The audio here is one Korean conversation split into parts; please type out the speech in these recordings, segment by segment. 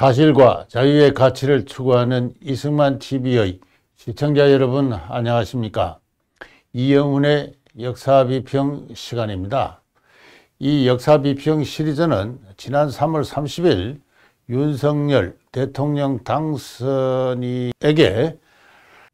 사실과 자유의 가치를 추구하는 이승만 TV의 시청자 여러분 안녕하십니까? 이영훈의 역사비평 시간입니다. 이 역사비평 시리즈는 지난 3월 30일 윤석열 대통령 당선인에게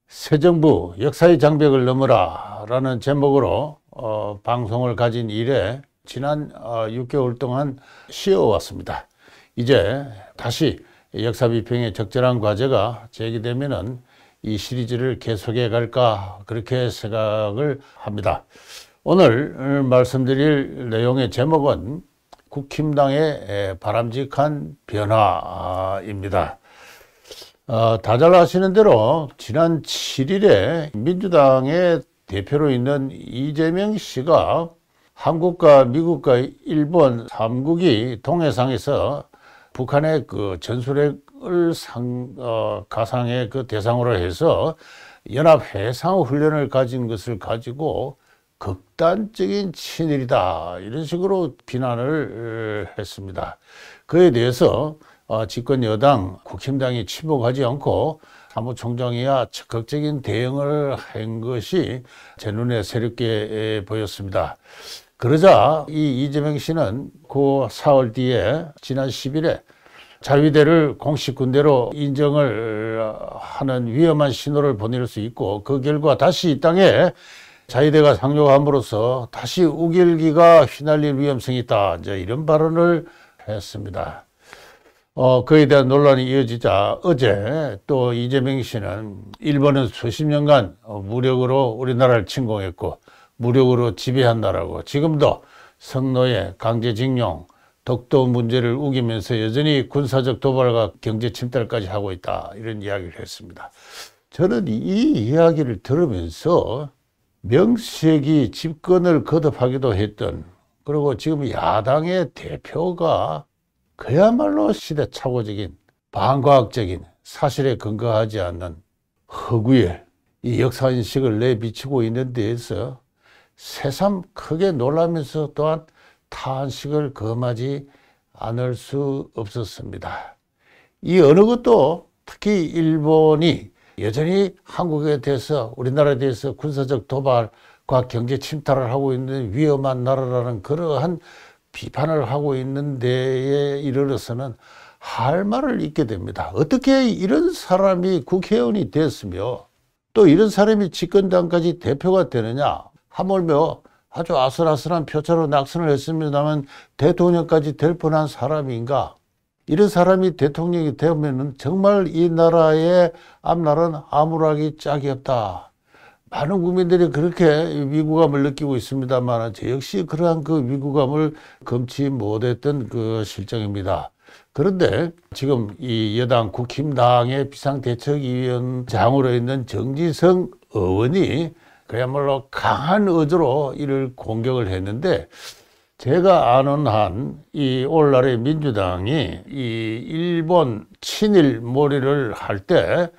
새 정부 역사의 장벽을 넘어라 라는 제목으로 어, 방송을 가진 이래 지난 어, 6개월 동안 쉬어왔습니다. 이제 다시 역사 비평의 적절한 과제가 제기되면은 이 시리즈를 계속해 갈까 그렇게 생각을 합니다. 오늘 어, 말씀드릴 내용의 제목은 국힘당의 바람직한 변화입니다. 어, 다잘 아시는 대로 지난 7일에 민주당의 대표로 있는 이재명 씨가 한국과 미국과 일본 3국이 동해상에서 북한의 그 전술핵을 상, 어, 가상의 그 대상으로 해서 연합해상훈련을 가진 것을 가지고 극단적인 친일이다 이런 식으로 비난을 했습니다. 그에 대해서 어, 집권 여당 국힘당이 침묵하지 않고 사무총장이야 적극적인 대응을 한 것이 제 눈에 새롭게 보였습니다. 그러자 이 이재명 씨는 그 4월 뒤에 지난 10일에 자위대를 공식 군대로 인정을 하는 위험한 신호를 보낼 수 있고 그 결과 다시 이 땅에 자위대가 상륙함으로써 다시 우길기가 휘날릴 위험성이 있다. 이제 이런 발언을 했습니다. 어, 그에 대한 논란이 이어지자 어제 또 이재명 씨는 일본은 수십 년간 무력으로 우리나라를 침공했고 무력으로 지배한다라고 지금도 성노예, 강제징용, 독도 문제를 우기면서 여전히 군사적 도발과 경제 침탈까지 하고 있다 이런 이야기를 했습니다. 저는 이 이야기를 들으면서 명색이 집권을 거듭하기도 했던 그리고 지금 야당의 대표가 그야말로 시대착오적인 반과학적인 사실에 근거하지 않는 허구의 이 역사인식을 내비치고 있는 데에서 새삼 크게 놀라면서 또한 탄식을 금하지 않을 수 없었습니다. 이 어느 것도 특히 일본이 여전히 한국에 대해서 우리나라에 대해서 군사적 도발과 경제 침탈을 하고 있는 위험한 나라라는 그러한 비판을 하고 있는 데에 이르러서는 할 말을 잊게 됩니다. 어떻게 이런 사람이 국회의원이 됐으며 또 이런 사람이 집권당까지 대표가 되느냐 하물며 아주 아슬아슬한 표차로 낙선을 했습니다만 대통령까지 될 뻔한 사람인가? 이런 사람이 대통령이 되면 정말 이 나라의 앞날은 암울하기 짝이 없다. 많은 국민들이 그렇게 위구감을 느끼고 있습니다만 저 역시 그러한 그 위구감을 금치 못했던 그 실정입니다. 그런데 지금 이 여당 국힘당의 비상대책위원장으로 있는 정지성 의원이 그야말로 강한 의도로 이를 공격을 했는데 제가 아는 한 이올늘날의 민주당이 이 일본 친일 몰이를 할 때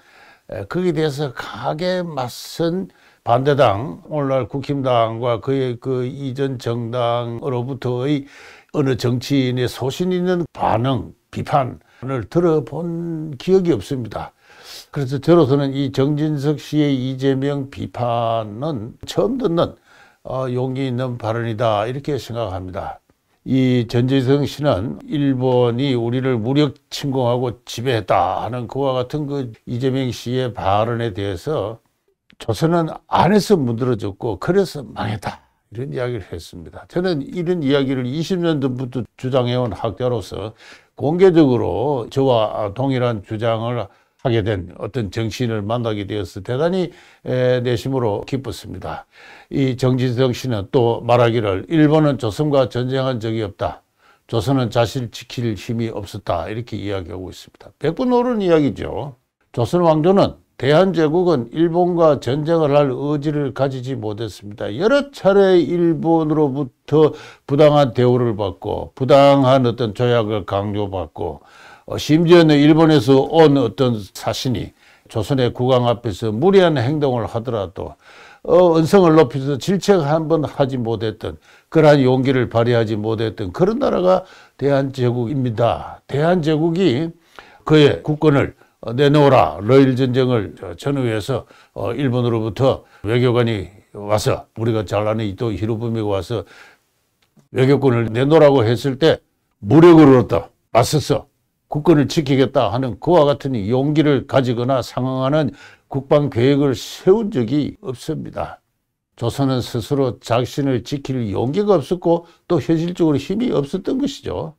거기에 대해서 강하게 맞선 반대당 올늘날 국힘당과 그의 그 이전 정당으로부터의 어느 정치인의 소신 있는 반응 비판을 들어본 기억이 없습니다. 그래서 저로서는 이 정진석 씨의 이재명 비판은 처음 듣는 어, 용기 있는 발언이다 이렇게 생각합니다. 이 전재성 씨는 일본이 우리를 무력 침공하고 지배했다 하는 그와 같은 그 이재명 씨의 발언에 대해서 조선은 안에서 문드러졌고 그래서 망했다 이런 이야기를 했습니다. 저는 이런 이야기를 20년 전부터 주장해온 학자로서 공개적으로 저와 동일한 주장을 하게 된 어떤 정신을 만나게 되어서 대단히 내심으로 기뻤습니다. 이 정진성 씨는 또 말하기를 일본은 조선과 전쟁한 적이 없다. 조선은 자신을 지킬 힘이 없었다. 이렇게 이야기하고 있습니다. 백분 옳은 이야기죠. 조선 왕조는 대한제국은 일본과 전쟁을 할 의지를 가지지 못했습니다. 여러 차례 일본으로부터 부당한 대우를 받고 부당한 어떤 조약을 강요받고 어, 심지어는 일본에서 온 어떤 사신이 조선의 국왕 앞에서 무리한 행동을 하더라도 어, 언성을 높여서 질책 한 번 하지 못했던 그러한 용기를 발휘하지 못했던 그런 나라가 대한제국입니다. 대한제국이 그의 국권을 어, 내놓으라 러일 전쟁을 어, 전후해서 일본으로부터 외교관이 와서 우리가 잘 아는 이토 히로부미가 와서 외교권을 내놓으라고 했을 때 무력으로 왔다 맞섰어 국권을 지키겠다 하는 그와 같은 용기를 가지거나 상응하는 국방 계획을 세운 적이 없습니다. 조선은 스스로 자신을 지킬 용기가 없었고 또 현실적으로 힘이 없었던 것이죠.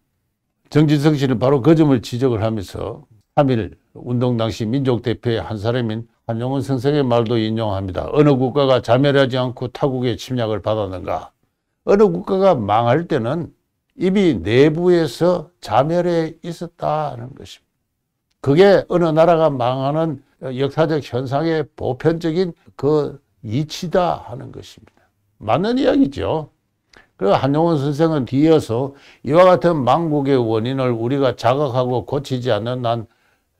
정진성 씨는 바로 그 점을 지적을 하면서 3일 운동 당시 민족대표의 한 사람인 한용운 선생의 말도 인용합니다. 어느 국가가 자멸하지 않고 타국의 침략을 받았는가? 어느 국가가 망할 때는 이미 내부에서 자멸해 있었다는 것입니다. 그게 어느 나라가 망하는 역사적 현상의 보편적인 그 이치다 하는 것입니다. 맞는 이야기죠. 그리고 한용원 선생은 뒤어서 이와 같은 망국의 원인을 우리가 자각하고 고치지 않는 난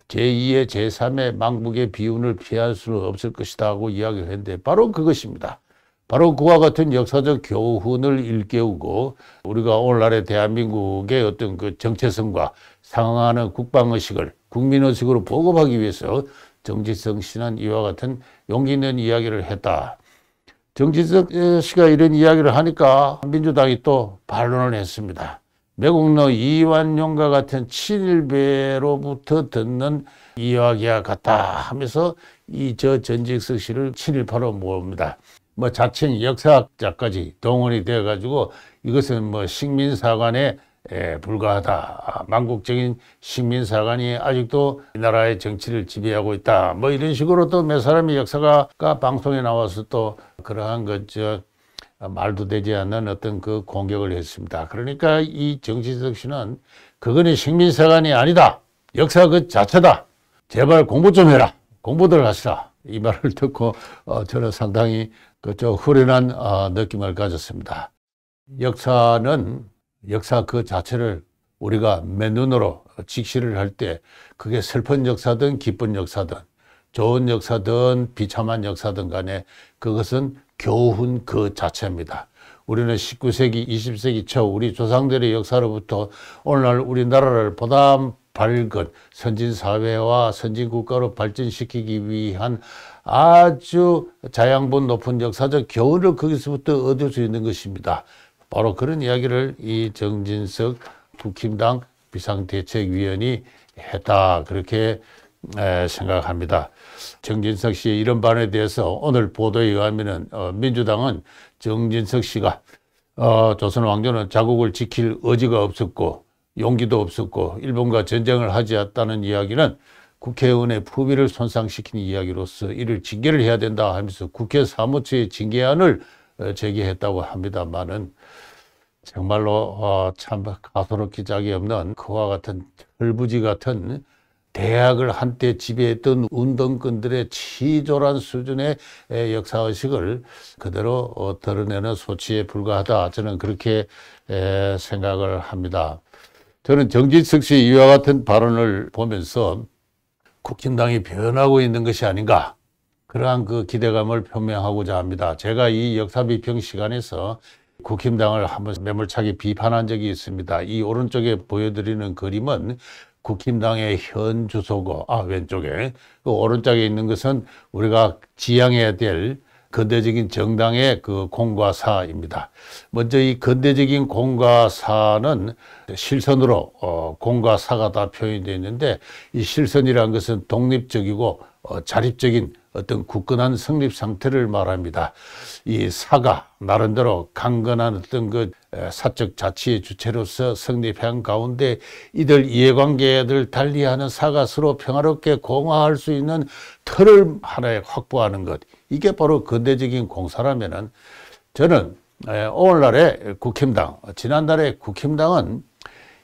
제2의 제3의 망국의 비운을 피할 수는 없을 것이다 고 이야기를 했는데 바로 그것입니다. 바로 그와 같은 역사적 교훈을 일깨우고 우리가 오늘날의 대한민국의 어떤 그 정체성과 상응하는 국방의식을 국민의식으로 보급하기 위해서 정지성 씨는 이와 같은 용기 있는 이야기를 했다. 정지석 씨가 이런 이야기를 하니까 민주당이 또 반론을 했습니다. 매국노 이완용과 같은 친일배로부터 듣는 이야기와 같다 하면서 이 저 전직석 씨를 친일파로 모읍니다. 뭐 자칭 역사학자까지 동원이 되어 가지고 이것은 뭐 식민사관에 에, 불과하다. 만국적인 식민사관이 아직도 나라의 정치를 지배하고 있다. 뭐 이런 식으로 또 몇사람이 역사가 방송에 나와서 또 그러한 것저 말도 되지 않는 어떤 그 공격을 했습니다. 그러니까 이정치적 씨는 그거는 식민사관이 아니다. 역사 그 자체다. 제발 공부 좀 해라. 공부들 하시라. 이 말을 듣고 어, 저는 상당히 그저 후련한 아, 느낌을 가졌습니다. 역사는 역사 그 자체를 우리가 맨눈으로 직시를 할 때 그게 슬픈 역사든 기쁜 역사든 좋은 역사든 비참한 역사든 간에 그것은 교훈 그 자체입니다. 우리는 19세기, 20세기 초 우리 조상들의 역사로부터 오늘날 우리나라를 보다 밝은 선진사회와 선진국가로 발전시키기 위한 아주 자양분 높은 역사적 겨울을 거기서부터 얻을 수 있는 것입니다. 바로 그런 이야기를 이 정진석 국힘당 비상대책위원이 했다 그렇게 생각합니다. 정진석 씨의 이런 발언에 대해서 오늘 보도에 의하면 어, 민주당은 정진석 씨가 어, 조선 왕조는 자국을 지킬 의지가 없었고 용기도 없었고 일본과 전쟁을 하지 않았다는 이야기는 국회의원의 품위를 손상시키는 이야기로서 이를 징계를 해야 된다 하면서 국회 사무처에 징계안을 어, 제기했다고 합니다만은 정말로 어, 참 가소롭기 짝이 없는 그와 같은 철부지 같은 대학을 한때 지배했던 운동권들의 치졸한 수준의 역사의식을 그대로 어, 드러내는 소치에 불과하다. 저는 그렇게 생각을 합니다. 저는 정진석 씨 이와 같은 발언을 보면서 국힘당이 변하고 있는 것이 아닌가 그러한 그 기대감을 표명하고자 합니다. 제가 이 역사비평 시간에서 국힘당을 한번 매몰차게 비판한 적이 있습니다. 이 오른쪽에 보여드리는 그림은 국힘당의 현 주소고 아 왼쪽에 그 오른쪽에 있는 것은 우리가 지향해야 될 근대적인 정당의 그 공과 사입니다. 먼저 이 근대적인 공과 사는 실선으로 어, 공과 사가 다 표현되어 있는데 이 실선이라는 것은 독립적이고 어, 자립적인 어떤 굳건한 성립 상태를 말합니다. 이 사가 나름대로 강건한 어떤 그 사적 자치의 주체로서 성립한 가운데 이들 이해관계를 달리하는 사가 서로 평화롭게 공화할 수 있는 틀을 하나에 확보하는 것 이게 바로 근대적인 공사라면은 저는 오늘날의 국힘당 지난달에 국힘당은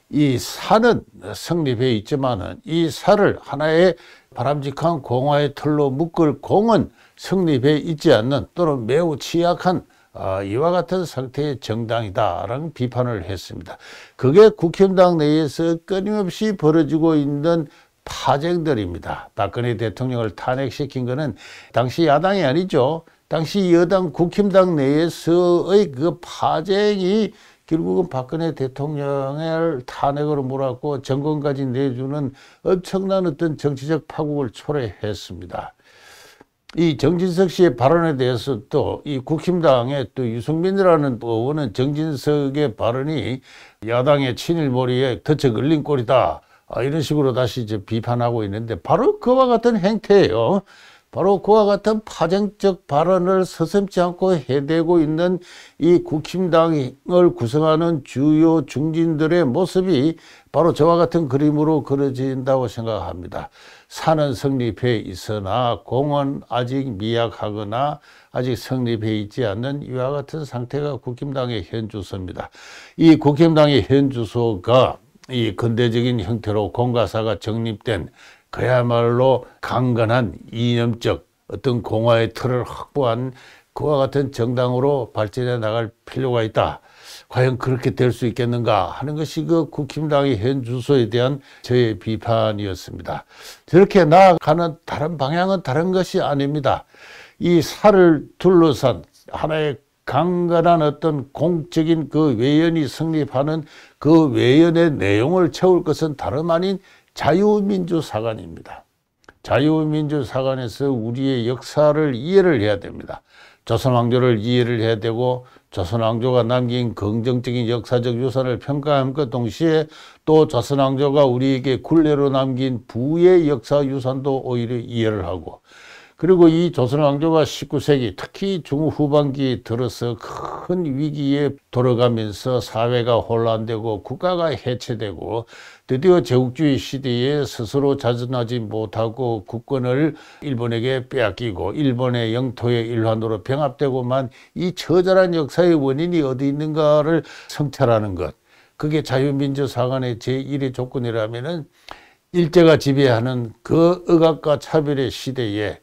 이 산은 성립해 있지만은 이사을 하나의 바람직한 공화의 틀로 묶을 공은 성립해 있지 않는 또는 매우 취약한 어, 이와 같은 상태의 정당이다라는 비판을 했습니다. 그게 국힘당 내에서 끊임없이 벌어지고 있는 파쟁들입니다. 박근혜 대통령을 탄핵시킨 것은 당시 야당이 아니죠. 당시 여당 국힘당 내에서의 그 파쟁이 결국은 박근혜 대통령을 탄핵으로 몰았고 정권까지 내주는 엄청난 어떤 정치적 파국을 초래했습니다. 이 정진석 씨의 발언에 대해서 또이 국힘당의 또 유승민이라는 의원은 정진석의 발언이 야당의 친일 머리에 덫에 걸린 꼴이다. 아, 이런 식으로 다시 이제 비판하고 있는데 바로 그와 같은 행태예요. 바로 그와 같은 파생적 발언을 서슴지 않고 해대고 있는 이 국힘당을 구성하는 주요 중진들의 모습이 바로 저와 같은 그림으로 그려진다고 생각합니다. 산은 성립해 있으나 공은 아직 미약하거나 아직 성립해 있지 않는 이와 같은 상태가 국힘당의 현 주소입니다. 이 국힘당의 현 주소가 이 근대적인 형태로 공과사가 정립된 그야말로 강건한 이념적 어떤 공화의 틀을 확보한 그와 같은 정당으로 발전해 나갈 필요가 있다. 과연 그렇게 될 수 있겠는가 하는 것이 그 국힘당의 현 주소에 대한 저의 비판이었습니다. 저렇게 나아가는 다른 방향은 다른 것이 아닙니다. 이 살을 둘러싼 하나의 강건한 어떤 공적인 그 외연이 성립하는 그 외연의 내용을 채울 것은 다름 아닌 자유민주사관입니다. 자유민주사관에서 우리의 역사를 이해를 해야 됩니다. 조선왕조를 이해를 해야 되고 조선왕조가 남긴 긍정적인 역사적 유산을 평가함과 동시에 또 조선왕조가 우리에게 굴레로 남긴 부의 역사 유산도 오히려 이해를 하고 그리고 이 조선 왕조가 19세기 특히 중후반기 들어서 큰 위기에 돌아가면서 사회가 혼란되고 국가가 해체되고 드디어 제국주의 시대에 스스로 자전하지 못하고 국권을 일본에게 빼앗기고 일본의 영토의 일환으로 병합되고만 이 처절한 역사의 원인이 어디 있는가를 성찰하는 것 그게 자유민주 사관의 제1의 조건이라면은 일제가 지배하는 그 억압과 차별의 시대에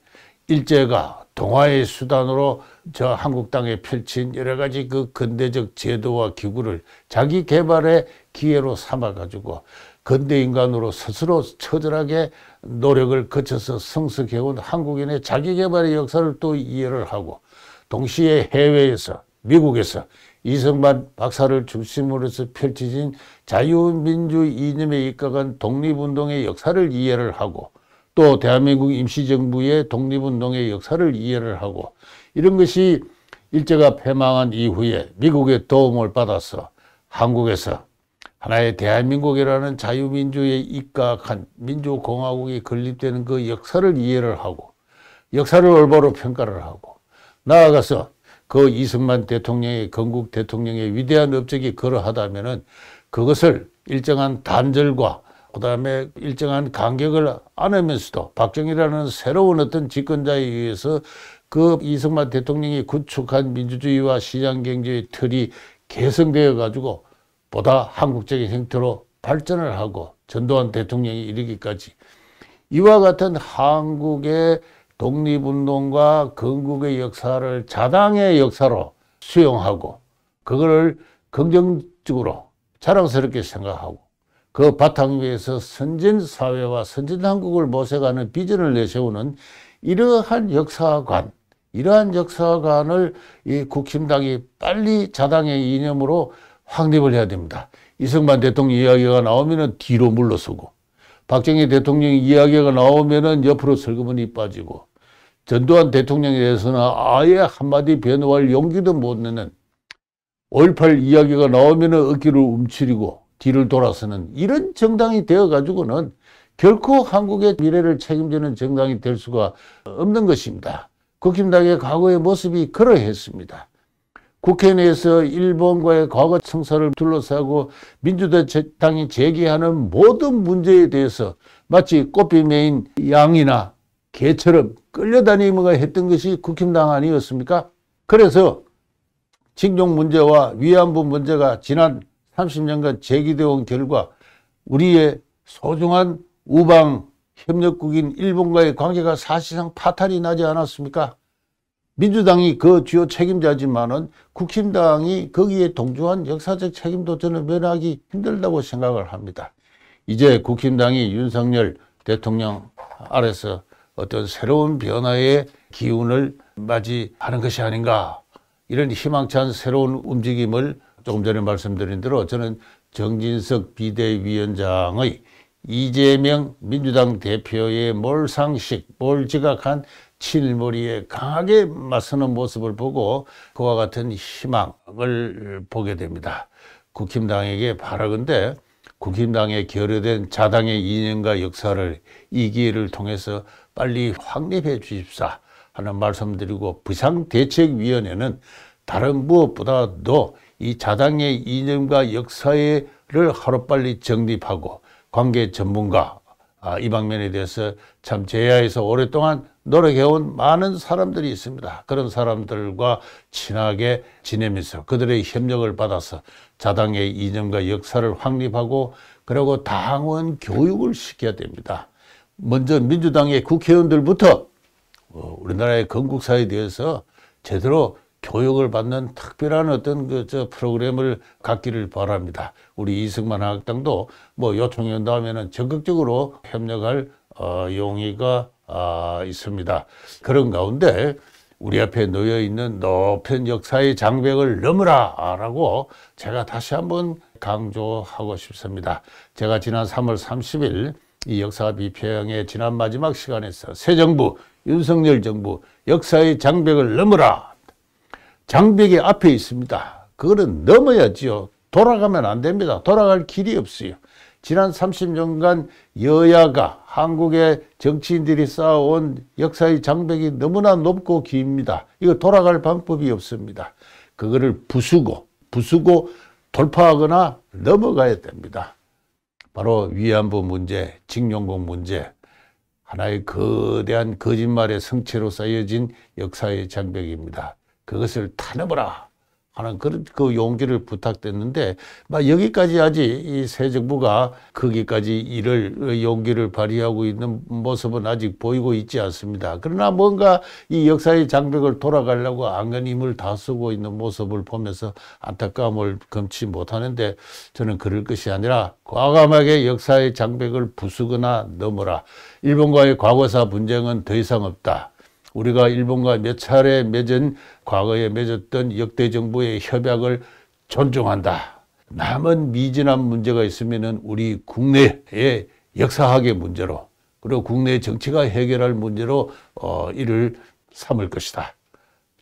일제가 동화의 수단으로 저 한국 땅에 펼친 여러 가지 그 근대적 제도와 기구를 자기 개발의 기회로 삼아 가지고 근대 인간으로 스스로 처절하게 노력을 거쳐서 성숙해온 한국인의 자기 개발의 역사를 또 이해를 하고 동시에 해외에서 미국에서 이승만 박사를 중심으로 해서 펼쳐진 자유민주 이념에 입각한 독립운동의 역사를 이해를 하고 또 대한민국 임시정부의 독립운동의 역사를 이해를 하고 이런 것이 일제가 패망한 이후에 미국의 도움을 받아서 한국에서 하나의 대한민국이라는 자유민주에 입각한 민주공화국이 건립되는 그 역사를 이해를 하고 역사를 올바로 평가를 하고 나아가서 그 이승만 대통령의 건국 대통령의 위대한 업적이 그러하다면은 그것을 일정한 단절과 그다음에 일정한 간격을 안 하면서도 박정희라는 새로운 어떤 집권자에 의해서 그 이승만 대통령이 구축한 민주주의와 시장 경제의 틀이 개성되어 가지고 보다 한국적인 형태로 발전을 하고 전두환 대통령이 이르기까지 이와 같은 한국의 독립운동과 건국의 역사를 자당의 역사로 수용하고 그거를 긍정적으로 자랑스럽게 생각하고 그 바탕 위에서 선진 사회와 선진 한국을 모색하는 비전을 내세우는 이러한 역사관, 이러한 역사관을 이 국힘당이 빨리 자당의 이념으로 확립을 해야 됩니다. 이승만 대통령 이야기가 나오면은 뒤로 물러서고, 박정희 대통령 이야기가 나오면은 옆으로 슬그머니 빠지고, 전두환 대통령에 대해서는 아예 한마디 변호할 용기도 못 내는 5.18 이야기가 나오면은 어깨를 움츠리고, 뒤를 돌아서는 이런 정당이 되어가지고는 결코 한국의 미래를 책임지는 정당이 될 수가 없는 것입니다. 국힘당의 과거의 모습이 그러했습니다. 국회 내에서 일본과의 과거 청사를 둘러싸고 민주당이 제기하는 모든 문제에 대해서 마치 꽃비 메인 양이나 개처럼 끌려다니며 했던 것이 국힘당 아니었습니까? 그래서 징용 문제와 위안부 문제가 지난 30년간 제기되어 온 결과 우리의 소중한 우방 협력국인 일본과의 관계가 사실상 파탄이 나지 않았습니까? 민주당이 그 주요 책임자지만은 국힘당이 거기에 동조한 역사적 책임도 저는 면하기 힘들다고 생각을 합니다. 이제 국힘당이 윤석열 대통령 아래서 어떤 새로운 변화의 기운을 맞이하는 것이 아닌가 이런 희망찬 새로운 움직임을 조금 전에 말씀드린 대로 저는 정진석 비대위원장의 이재명 민주당 대표의 몰상식, 몰지각한 친일몰이에 강하게 맞서는 모습을 보고 그와 같은 희망을 보게 됩니다. 국힘당에게 바라건대 국힘당에 결여된 자당의 인연과 역사를 이 기회를 통해서 빨리 확립해 주십사 하는 말씀드리고 부상대책위원회는 다른 무엇보다도 이 자당의 이념과 역사를 하루빨리 정립하고 관계 전문가 아, 이 방면에 대해서 참 제야에서 오랫동안 노력해온 많은 사람들이 있습니다. 그런 사람들과 친하게 지내면서 그들의 협력을 받아서 자당의 이념과 역사를 확립하고 그리고 당원 교육을 시켜야 됩니다. 먼저 민주당의 국회의원들부터 어, 우리나라의 건국사에 대해서 제대로 교육을 받는 특별한 어떤 그저 프로그램을 갖기를 바랍니다. 우리 이승만 학당도 뭐 요청이 온다면은 적극적으로 협력할 어, 용의가 아, 있습니다. 그런 가운데 우리 앞에 놓여 있는 높은 역사의 장벽을 넘으라라고 제가 다시 한번 강조하고 싶습니다. 제가 지난 3월 30일 이 역사 비평의 지난 마지막 시간에서 새 정부 윤석열 정부 역사의 장벽을 넘으라 장벽이 앞에 있습니다. 그거는 넘어야지요. 돌아가면 안 됩니다. 돌아갈 길이 없어요. 지난 30년간 여야가 한국의 정치인들이 쌓아온 역사의 장벽이 너무나 높고 깁니다. 이거 돌아갈 방법이 없습니다. 그거를 부수고 부수고 돌파하거나 넘어가야 됩니다. 바로 위안부 문제, 징용공 문제, 하나의 거대한 거짓말의 성체로 쌓여진 역사의 장벽입니다. 그것을 타내보라 하는 그런 그 용기를 부탁됐는데 막 여기까지 아직 이새 정부가 거기까지 이를 용기를 발휘하고 있는 모습은 아직 보이고 있지 않습니다. 그러나 뭔가 이 역사의 장벽을 돌아가려고 안간 힘을 다 쓰고 있는 모습을 보면서 안타까움을 금치 못하는데 저는 그럴 것이 아니라 과감하게 역사의 장벽을 부수거나 넘어라. 일본과의 과거사 분쟁은 더 이상 없다. 우리가 일본과 몇 차례 맺은 과거에 맺었던 역대 정부의 협약을 존중한다. 남은 미진한 문제가 있으면 우리 국내의 역사학의 문제로 그리고 국내 정치가 해결할 문제로 어, 이를 삼을 것이다.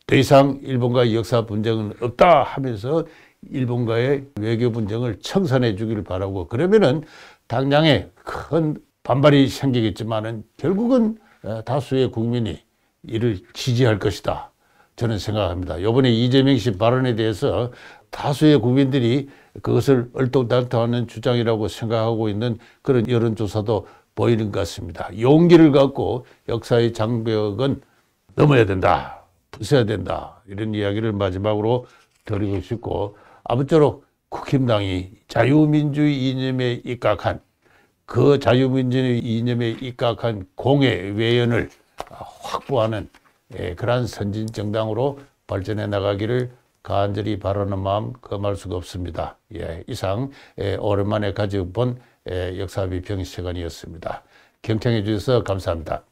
더 이상 일본과 역사 분쟁은 없다 하면서 일본과의 외교 분쟁을 청산해 주기를 바라고 그러면은 당장에 큰 반발이 생기겠지만은 결국은 어, 다수의 국민이 이를 지지할 것이다. 저는 생각합니다. 이번에 이재명 씨 발언에 대해서 다수의 국민들이 그것을 얼똥달똥하는 주장이라고 생각하고 있는 그런 여론조사도 보이는 것 같습니다. 용기를 갖고 역사의 장벽은 넘어야 된다. 부숴야 된다. 이런 이야기를 마지막으로 드리고 싶고 아무쪼록 국힘당이 자유민주의 이념에 입각한 그자유민주의 이념에 입각한 공의 외연을 아, 확보하는 예, 그러한 선진 정당으로 발전해 나가기를 간절히 바라는 마음 금할 수가 없습니다. 예, 이상 예, 오랜만에 가지고 본 예, 역사비평 시간이었습니다. 경청해 주셔서 감사합니다.